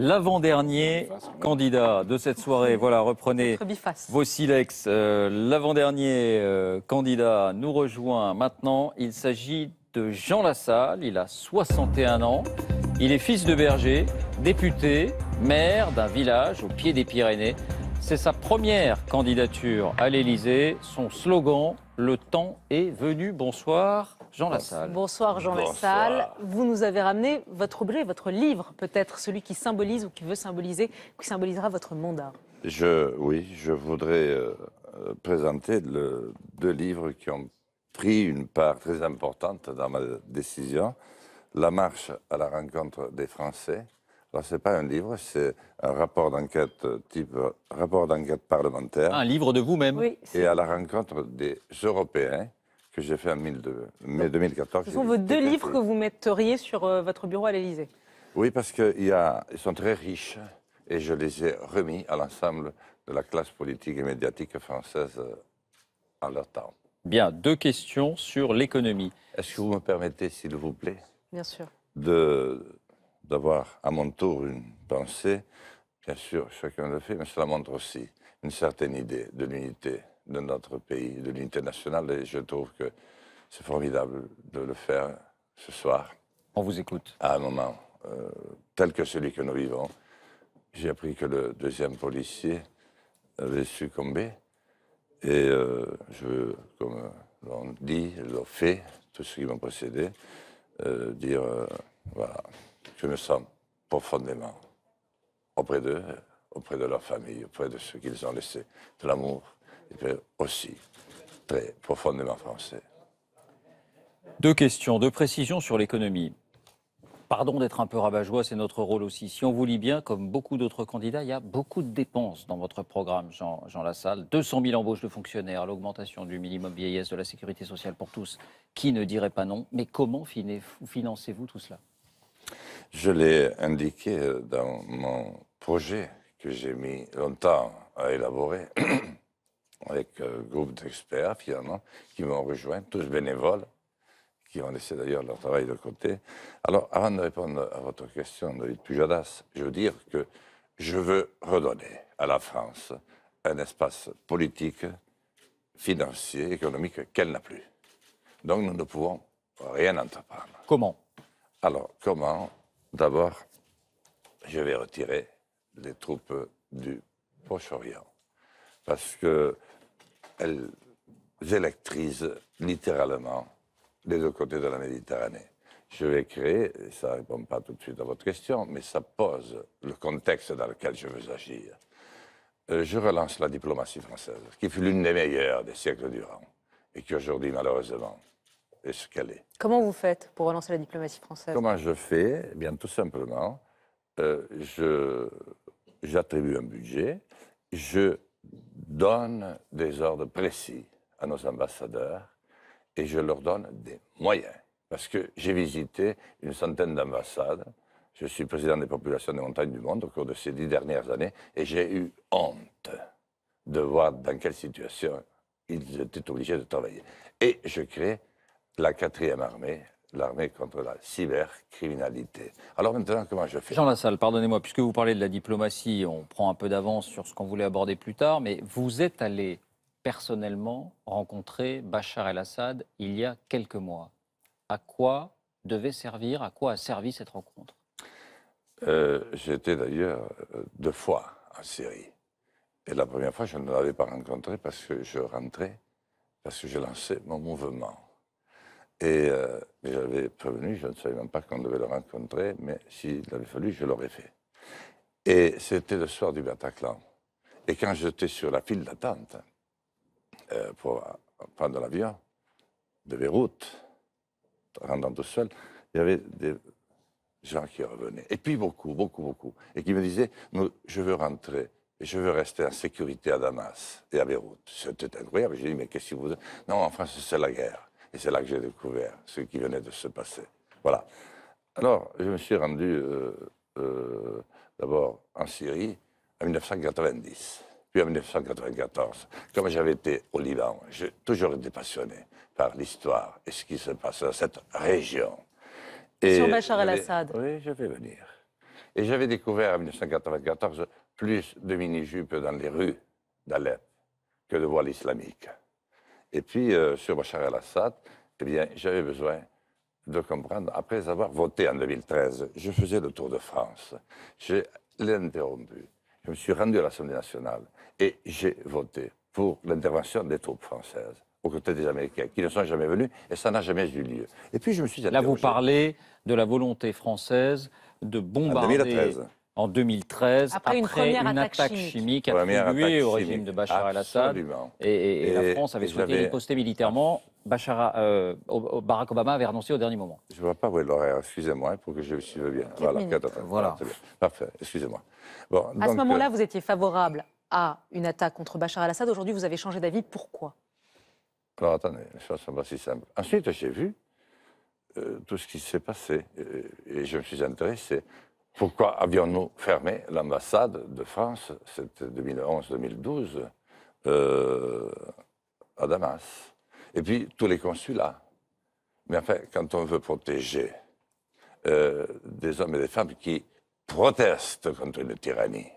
l'avant-dernier candidat de cette soirée. Voilà, reprenez vos silex. Euh, l'avant-dernier euh, candidat nous rejoint maintenant. Il s'agit de Jean Lassalle. Il a 61 ans. Il est fils de berger, député, maire d'un village au pied des Pyrénées. C'est sa première candidature à l'Élysée. Son slogan, le temps est venu. Bonsoir, Jean Lassalle. Bonsoir Jean Lassalle. Vous nous avez ramené votre objet, votre livre, peut-être celui qui symbolise ou qui veut symboliser, qui symbolisera votre mandat. Je, oui, je voudrais euh, euh, présenter le, deux livres qui ont pris une part très importante dans ma décision. La marche à la rencontre des Français. Alors, ce n'est pas un livre, c'est un rapport d'enquête type rapport d'enquête parlementaire. Un livre de vous-même. et à la rencontre des Européens que j'ai fait en mai 2014. Ce sont vos deux livres que vous metteriez sur euh, votre bureau à l'Élysée Oui, parce qu'ils sont très riches et je les ai remis à l'ensemble de la classe politique et médiatique française en euh, à leur temps. Bien, deux questions sur l'économie. Est-ce que vous me permettez, s'il vous plaît Bien sûr. D'avoir à mon tour une pensée, bien sûr, chacun le fait, mais cela montre aussi une certaine idée de l'unité de notre pays, de l'unité nationale. Et je trouve que c'est formidable de le faire ce soir. On vous écoute. À un moment euh, tel que celui que nous vivons. J'ai appris que le deuxième policier avait succombé. Et euh, je veux, comme l'on dit, l'ont fait, tous ceux qui m'ont précédé, euh, dire voilà, que me sens profondément auprès d'eux, auprès de leur famille, auprès de ceux qu'ils ont laissés, de l'amour, aussi très profondément français. Deux questions, deux précisions sur l'économie. Pardon d'être un peu rabat-joie, c'est notre rôle aussi. Si on vous lit bien, comme beaucoup d'autres candidats, il y a beaucoup de dépenses dans votre programme, Jean, Jean Lassalle. 200 000 embauches de fonctionnaires, l'augmentation du minimum vieillesse, de la sécurité sociale pour tous. Qui ne dirait pas non Mais comment financez-vous tout cela Je l'ai indiqué dans mon projet que j'ai mis longtemps à élaborer avec un euh, groupe d'experts, finalement, qui m'ont rejoint, tous bénévoles, qui ont laissé d'ailleurs leur travail de côté. Alors, avant de répondre à votre question, David Pujadas, je veux dire que je veux redonner à la France un espace politique, financier, économique qu'elle n'a plus. Donc, nous ne pouvons rien entreprendre. Comment Alors, comment D'abord, je vais retirer les troupes du Proche-Orient parce qu'elles électrisent littéralement les deux côtés de la Méditerranée. Je vais créer, ça ne répond pas tout de suite à votre question, mais ça pose le contexte dans lequel je veux agir. Euh, je relance la diplomatie française, qui fut l'une des meilleures des siècles durant, et qui aujourd'hui, malheureusement, est ce qu'elle est. Comment vous faites pour relancer la diplomatie française Comment je fais eh Bien, tout simplement, euh, j'attribue un budget, je donne des ordres précis à nos ambassadeurs et je leur donne des moyens. Parce que j'ai visité une centaine d'ambassades, je suis président des populations des montagnes du monde au cours de ces dix dernières années, et j'ai eu honte de voir dans quelle situation ils étaient obligés de travailler. Et je crée la quatrième armée, l'armée contre la cybercriminalité. Alors maintenant, comment je fais Jean Lassalle, pardonnez-moi, puisque vous parlez de la diplomatie, on prend un peu d'avance sur ce qu'on voulait aborder plus tard, mais vous êtes allé personnellement rencontrer Bachar el-Assad il y a quelques mois. À quoi devait servir, à quoi a servi cette rencontre euh, J'étais d'ailleurs euh, deux fois en Syrie. Et la première fois, je ne l'avais pas rencontré parce que je rentrais, parce que je lançais mon mouvement. Euh, et j'avais prévenu, je ne savais même pas qu'on devait le rencontrer, mais s'il avait fallu, je l'aurais fait. Et c'était le soir du Bataclan. Et quand j'étais sur la file d'attente euh, pour euh, prendre l'avion de Beyrouth, rentrant tout seul, il y avait des gens qui revenaient. Et puis beaucoup, beaucoup, beaucoup. Et qui me disaient, je veux rentrer. Et je veux rester en sécurité à Damas et à Beyrouth. C'était incroyable. J'ai dit, mais qu'est-ce que vous... Non, en France, c'est la guerre. Et c'est là que j'ai découvert ce qui venait de se passer. Voilà. Alors, je me suis rendu euh, euh, d'abord en Syrie en 1990, puis en 1994. Comme j'avais été au Liban, j'ai toujours été passionné par l'histoire et ce qui se passe dans cette région. Et Sur Bachar el-Assad. Oui, je vais venir. Et j'avais découvert en 1994 plus de mini-jupes dans les rues d'Alep que de voiles islamiques. Et puis, euh, sur Bachar el-Assad, eh bien, j'avais besoin de comprendre, après avoir voté en 2013, je faisais le tour de France. Je l'ai interrompu. Je me suis rendu à l'Assemblée nationale et j'ai voté pour l'intervention des troupes françaises aux côtés des Américains, qui ne sont jamais venus, et ça n'a jamais eu lieu. Et puis je me suis interrogé. Là, vous parlez de la volonté française de bombarder... En 2013 en 2013 après, une, attaque, chimique, chimique attribuée au régime de Bachar el-Assad. Et, la France avait souhaité riposter militairement. Euh, Barack Obama avait renoncé au dernier moment. Je ne vois pas où est l'horaire, excusez-moi, pour que je suive bien. Voilà, voilà. Parfait, excusez-moi. à ce moment-là, euh, vous étiez favorable à une attaque contre Bachar el-Assad. Aujourd'hui, vous avez changé d'avis. Pourquoi Alors attendez, ça choses sont pas si Ensuite, j'ai vu euh, tout ce qui s'est passé et je me suis intéressé. Pourquoi avions-nous fermé l'ambassade de France, c'était 2011-2012, euh, à Damas Et puis tous les consulats. Mais fait, quand on veut protéger euh, des hommes et des femmes qui protestent contre une tyrannie,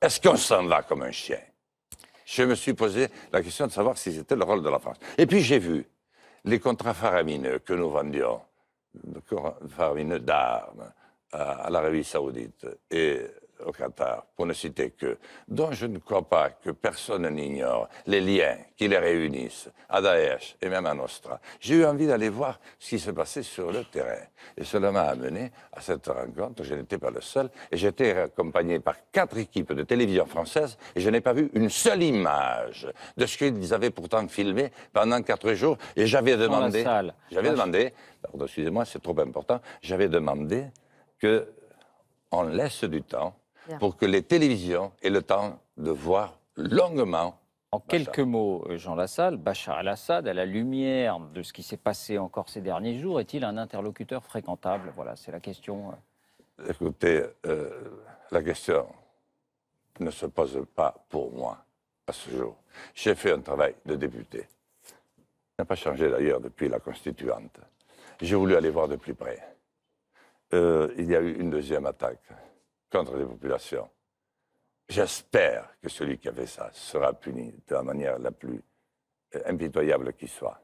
est-ce qu'on s'en va comme un chien Je me suis posé la question de savoir si c'était le rôle de la France. Et puis j'ai vu les contrats faramineux que nous vendions, contrats faramineux d'armes, à, la l'Arabie saoudite et au Qatar, pour ne citer que, dont je ne crois pas que personne n'ignore les liens qui les réunissent à Daesh et même à Nostra. J'ai eu envie d'aller voir ce qui se passait sur le terrain. Et cela m'a amené à cette rencontre. Je n'étais pas le seul. Et j'étais accompagné par quatre équipes de télévision française et je n'ai pas vu une seule image de ce qu'ils avaient pourtant filmé pendant quatre jours. Et j'avais demandé... J'avais demandé... Pardon, excusez-moi, c'est trop important. J'avais demandé qu'on laisse du temps pour que les télévisions aient le temps de voir longuement en quelques mots, euh, Jean Lassalle, Bachar al-Assad, à la lumière de ce qui s'est passé encore ces derniers jours, est-il un interlocuteur fréquentable Voilà, c'est la question. Euh. Écoutez, euh, la question ne se pose pas pour moi à ce jour. J'ai fait un travail de député. n'a pas changé d'ailleurs depuis la constituante. J'ai voulu aller voir de plus près. Euh, il y a eu une deuxième attaque contre les populations. J'espère que celui qui a fait ça sera puni de la manière la plus euh, impitoyable qui soit.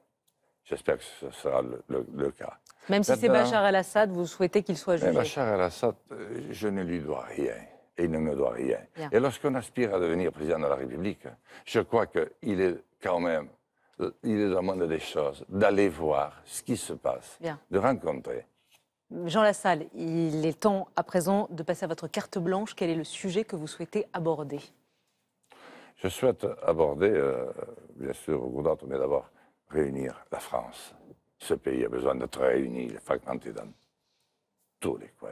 J'espère que ce sera le, cas. Même si c'est Bachar el-Assad, vous souhaitez qu'il soit jugé Bachar el-Assad, euh, je ne lui dois rien. Et il ne me doit rien. Et lorsqu'on aspire à devenir président de la République, je crois qu'il est quand même, il est dans le monde des choses, d'aller voir ce qui se passe, de rencontrer. Jean Lassalle, il est temps à présent de passer à votre carte blanche. Quel est le sujet que vous souhaitez aborder Je souhaite aborder, euh, bien sûr, tout mais d'abord réunir la France. Ce pays a besoin d'être réuni, il est fragmenté dans tous les coins.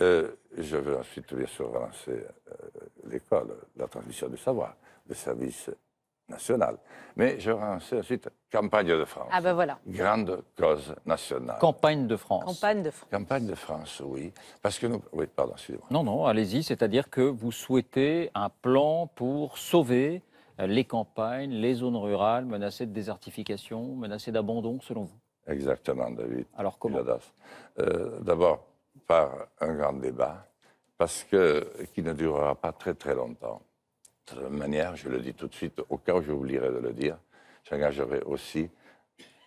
Euh, je veux ensuite, bien sûr, relancer euh, l'école, la transmission du savoir, le service nationale. Mais je ensuite Campagne de France. Ah ben voilà. Grande cause nationale. Campagne de France. Campagne de France. Campagne de France, oui. Parce que nous... Oui, pardon, excusez-moi. Non, non, allez-y. C'est-à-dire que vous souhaitez un plan pour sauver euh, les campagnes, les zones rurales menacées de désertification, menacées d'abandon, selon vous Exactement, David. Alors comment euh, D'abord, par un grand débat, parce que, qui ne durera pas très très longtemps manière, je le dis tout de suite, au cas où j'oublierai de le dire, j'engagerai aussi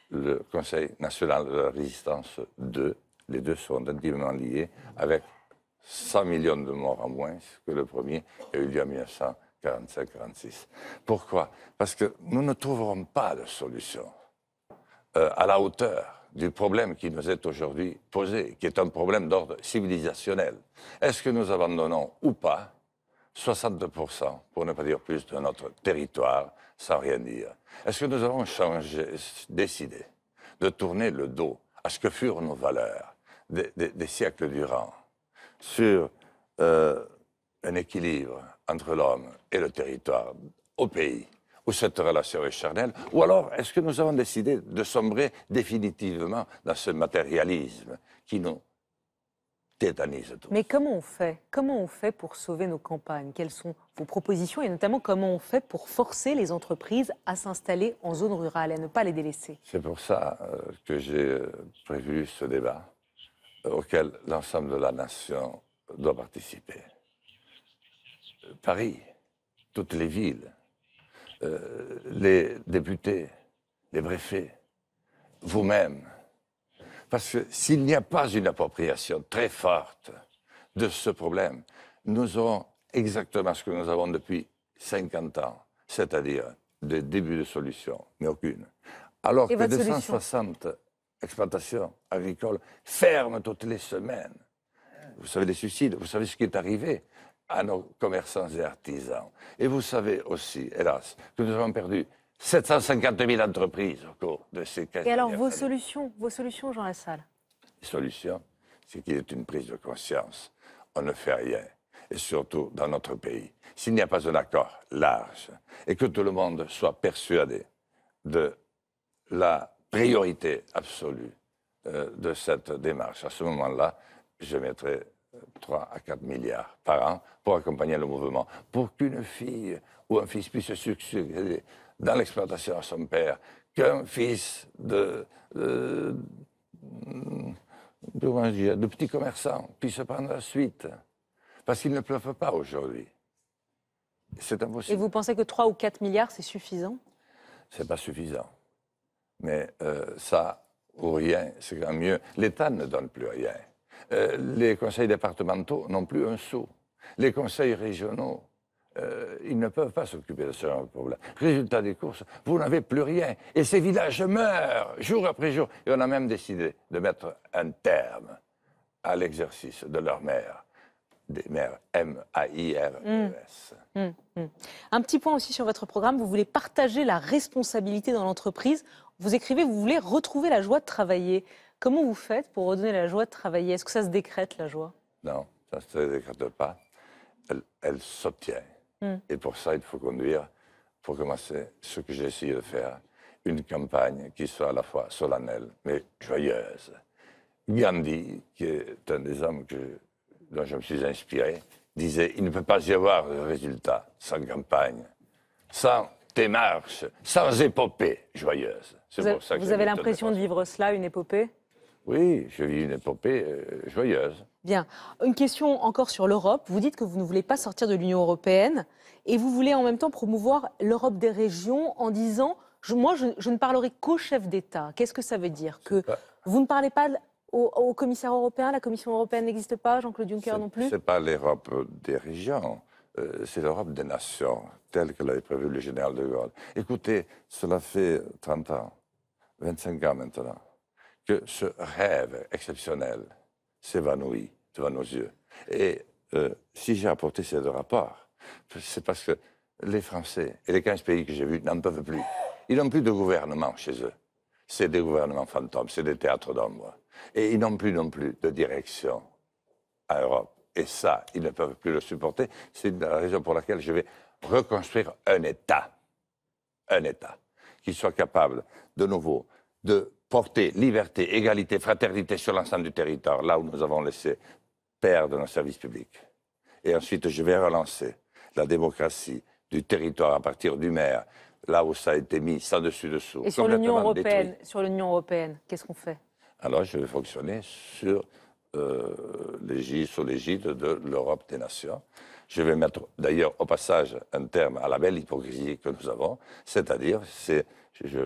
le Conseil national de la résistance 2. Les deux sont intimement liés, avec 100 millions de morts en moins que le premier et a eu lieu en 1945-46. Pourquoi Parce que nous ne trouverons pas de solution euh, à la hauteur du problème qui nous est aujourd'hui posé, qui est un problème d'ordre civilisationnel. Est-ce que nous abandonnons ou pas 62%, pour ne pas dire plus, de notre territoire sans rien dire. Est-ce que nous avons changé, décidé de tourner le dos à ce que furent nos valeurs des, siècles durant sur euh, un équilibre entre l'homme et le territoire au pays où cette relation est charnelle Ou alors, est-ce que nous avons décidé de sombrer définitivement dans ce matérialisme qui nous mais comment on fait Comment on fait pour sauver nos campagnes Quelles sont vos propositions et notamment comment on fait pour forcer les entreprises à s'installer en zone rurale et ne pas les délaisser C'est pour ça euh, que j'ai euh, prévu ce débat euh, auquel l'ensemble de la nation doit participer. Paris, toutes les villes, les députés, les préfets, vous-même, parce que s'il n'y a pas une appropriation très forte de ce problème, nous aurons exactement ce que nous avons depuis 50 ans, c'est-à-dire des débuts de solutions, mais aucune. Alors que 260 exploitations agricoles ferment toutes les semaines. Vous savez les suicides, vous savez ce qui est arrivé à nos commerçants et artisans. Et vous savez aussi, hélas, que nous avons perdu 750 000 entreprises au cours de ces 15 Et alors, vos solutions, vos solutions, Jean Lassalle Les solutions, c'est qu'il y ait une prise de conscience. On ne fait rien, et surtout dans notre pays. S'il n'y a pas un accord large et que tout le monde soit persuadé de la priorité absolue euh, de cette démarche, à ce moment-là, je mettrai 3 à 4 milliards par an pour accompagner le mouvement. Pour qu'une fille ou un fils puisse succéder dans l'exploitation à son père qu'un fils de, de, euh, de, de petit commerçant puisse prendre la suite. Parce qu'il ne pleuve pas aujourd'hui. C'est impossible. Et vous pensez que 3 ou 4 milliards, c'est suffisant C'est pas suffisant. Mais euh, ça, ou rien, c'est quand mieux. L'État ne donne plus rien. Euh, les conseils départementaux n'ont plus un sou. Les conseils régionaux euh, ils ne peuvent pas s'occuper de ce genre de problème. Résultat des courses, vous n'avez plus rien. Et ces villages meurent jour après jour. Et on a même décidé de mettre un terme à l'exercice de leur mère Des maires M-A-I-R-E-S. Mm. Mm. Mm. Un petit point aussi sur votre programme. Vous voulez partager la responsabilité dans l'entreprise. Vous écrivez, vous voulez retrouver la joie de travailler. Comment vous faites pour redonner la joie de travailler Est-ce que ça se décrète, la joie Non, ça ne se décrète pas. elle s'obtient. Hmm. Et pour ça, il faut conduire, pour commencer, ce que j'ai essayé de faire, une campagne qui soit à la fois solennelle, mais joyeuse. Gandhi, qui est un des hommes que, dont je me suis inspiré, disait il ne peut pas y avoir de résultat sans campagne, sans démarche, sans épopée joyeuse. Vous, avez l'impression de vivre cela, une épopée Oui, je vis une épopée euh, joyeuse. Bien. Une question encore sur l'Europe. Vous dites que vous ne voulez pas sortir de l'Union européenne et vous voulez en même temps promouvoir l'Europe des régions en disant je, moi, je, ne parlerai qu'au chef d'État. Qu'est-ce que ça veut dire Que vous ne parlez pas au, commissaire européen La Commission européenne n'existe pas, Jean-Claude Juncker non plus Ce n'est pas l'Europe des régions. Euh, c'est l'Europe des nations, telle que l'avait prévu le général de Gaulle. Écoutez, cela fait 30 ans, 25 ans maintenant, que ce rêve exceptionnel s'évanouit devant nos yeux. Et euh, si j'ai apporté ces deux rapports, c'est parce que les Français et les 15 pays que j'ai vus n'en peuvent plus. Ils n'ont plus de gouvernement chez eux. C'est des gouvernements fantômes, c'est des théâtres d'ombre. Et ils n'ont plus non plus de direction à Europe. Et ça, ils ne peuvent plus le supporter. C'est la raison pour laquelle je vais reconstruire un État. Un État qui soit capable, de nouveau, de porter liberté, égalité, fraternité sur l'ensemble du territoire, là où nous avons laissé perdre nos services publics. Et ensuite, je vais relancer la démocratie du territoire à partir du maire, là où ça a été mis, ça dessus-dessous. Et sur l'Union européenne, sur l'Union européenne, qu'est-ce qu'on fait Alors, je vais fonctionner sur euh, l'égide, l'égide de l'Europe des nations. Je vais mettre d'ailleurs au passage un terme à la belle hypocrisie que nous avons, c'est-à-dire, c'est, je, je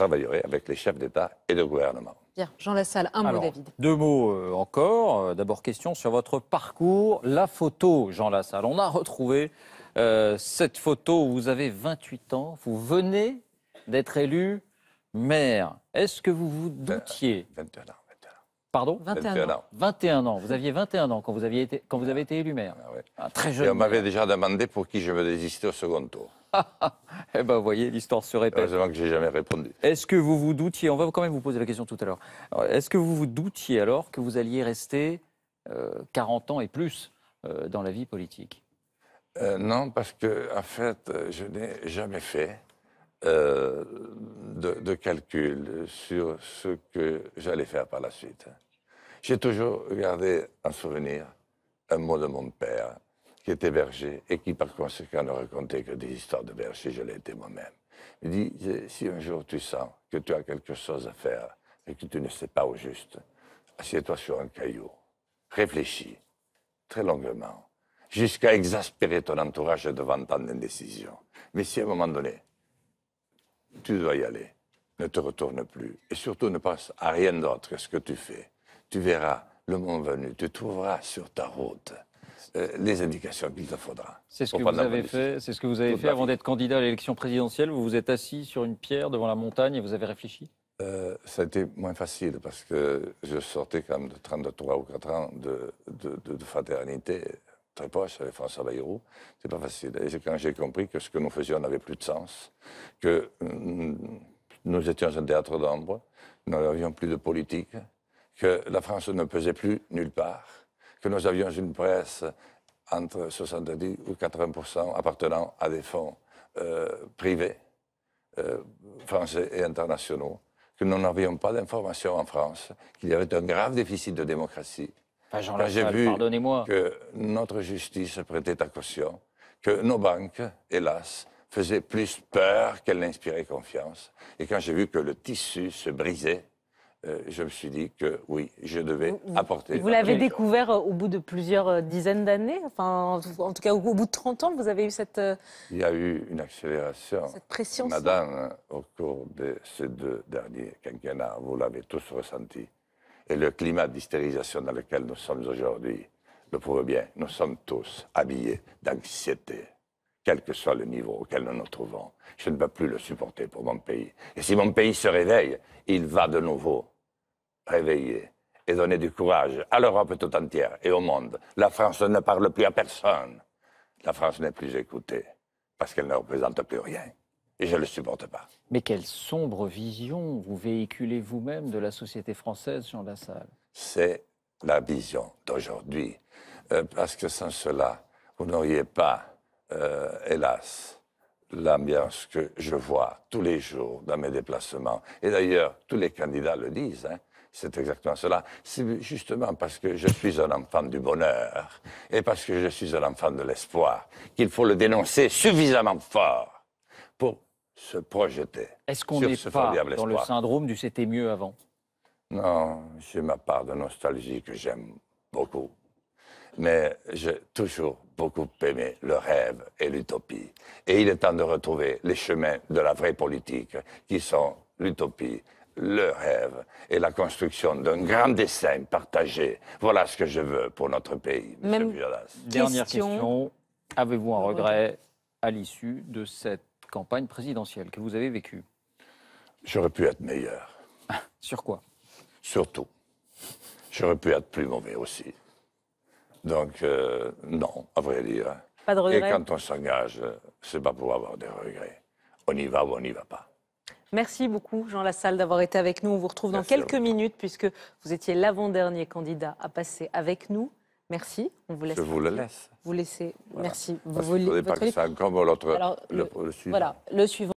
travaillerai avec les chefs d'État et de gouvernement. Bien, Jean Lassalle, un mot, David. Deux mots euh, encore. Euh, d'abord, question sur votre parcours. La photo, Jean Lassalle. On a retrouvé euh, cette photo où vous avez 28 ans. Vous venez d'être élu maire. Est-ce que vous vous doutiez 21 ans. Pardon 21, ans. 21 ans. Vous aviez 21 ans quand vous, aviez été, quand vous avez été élu maire. Ah un très jeune. Et on m'avait déjà demandé pour qui je me désistais au second tour. eh ben, vous voyez, l'histoire se répète. Heureusement que j'ai jamais répondu. Est-ce que vous vous doutiez, on va quand même vous poser la question tout à l'heure, est-ce que vous vous doutiez alors que vous alliez rester 40 euh, ans et plus euh, dans la vie politique euh, Non, parce que, en fait, je n'ai jamais fait de, de, calcul sur ce que j'allais faire par la suite. J'ai toujours gardé un souvenir un mot de mon père, qui était berger et qui par conséquent ne racontait que des histoires de berger, je l'ai été moi-même. Il dit, si un jour tu sens que tu as quelque chose à faire et que tu ne sais pas au juste, assieds-toi sur un caillou, réfléchis très longuement, jusqu'à exaspérer ton entourage devant tant d'indécisions. Mais si à un moment donné, tu dois y aller, ne te retourne plus et surtout ne pense à rien d'autre que ce que tu fais. Tu verras, le moment venu, tu trouveras sur ta route euh, les indications qu'il faudra. C'est ce, que vous avez fait. C'est ce que vous avez fait avant d'être candidat à l'élection présidentielle. Vous vous êtes assis sur une pierre devant la montagne et vous avez réfléchi. Euh, ça a été moins facile parce que je sortais quand même de 33 ou 4 ans de, fraternité très proche avec François Bayrou. C'est pas facile. Et quand j'ai compris que ce que nous faisions n'avait plus de sens, que mm, nous étions un théâtre d'ombre, nous n'avions plus de politique, que la France ne pesait plus nulle part, que nous avions une presse entre 70 ou 80 appartenant à des fonds euh, privés, euh, français et internationaux, que nous n'avions pas d'informations en France, qu'il y avait un grave déficit de démocratie. Quand j'ai vu que notre justice prêtait à caution, que nos banques, hélas, faisaient plus peur qu'elles n'inspiraient confiance, et quand j'ai vu que le tissu se brisait euh, je me suis dit que oui, je devais apporter. Vous l'avez découvert euh, au bout de plusieurs euh, dizaines d'années, enfin, en tout cas au, bout de 30 ans, vous avez eu cette. Il y a eu une accélération. Cette pression. Madame, au cours de ces deux derniers quinquennats, vous l'avez tous ressenti. Et le climat d'hystérisation dans lequel nous sommes aujourd'hui le prouve bien. Nous sommes tous habillés d'anxiété, quel que soit le niveau auquel nous nous trouvons. Je ne peux plus le supporter pour mon pays. Et si mon pays se réveille, il va de nouveau réveiller et donner du courage à l'Europe tout entière et au monde. La France ne parle plus à personne. La France n'est plus écoutée parce qu'elle ne représente plus rien. Et je ne le supporte pas. Mais quelle sombre vision vous véhiculez vous-même de la société française, Jean Lassalle C'est la vision d'aujourd'hui. Euh, parce que sans cela, vous n'auriez pas, euh, hélas, l'ambiance que je vois tous les jours dans mes déplacements. Et d'ailleurs, tous les candidats le disent. Hein, c'est exactement cela. C'est justement parce que je suis un enfant du bonheur et parce que je suis un enfant de l'espoir qu'il faut le dénoncer suffisamment fort pour se projeter. Est-ce qu'on n'est pas dans le syndrome du c'était mieux avant Non, j'ai ma part de nostalgie que j'aime beaucoup. Mais j'ai toujours beaucoup aimé le rêve et l'utopie. Et il est temps de retrouver les chemins de la vraie politique qui sont l'utopie, le rêve et la construction d'un grand dessin partagé. Voilà ce que je veux pour notre pays. Même Dernière question. Avez-vous un regret à l'issue de cette campagne présidentielle que vous avez vécue J'aurais pu être meilleur. Sur quoi Surtout. J'aurais pu être plus mauvais aussi. Donc, euh, non, à vrai dire. Pas de regret. Et quand on s'engage, c'est pas pour avoir des regrets. On y va ou on n'y va pas. Merci beaucoup, Jean Lassalle, d'avoir été avec nous. On vous retrouve dans quelques minutes, puisque vous étiez l'avant-dernier candidat à passer avec nous. Merci. On vous laisse. Je vous le laisse. Vous laissez. Merci. Vous, voulez. ça le Voilà, le suivant.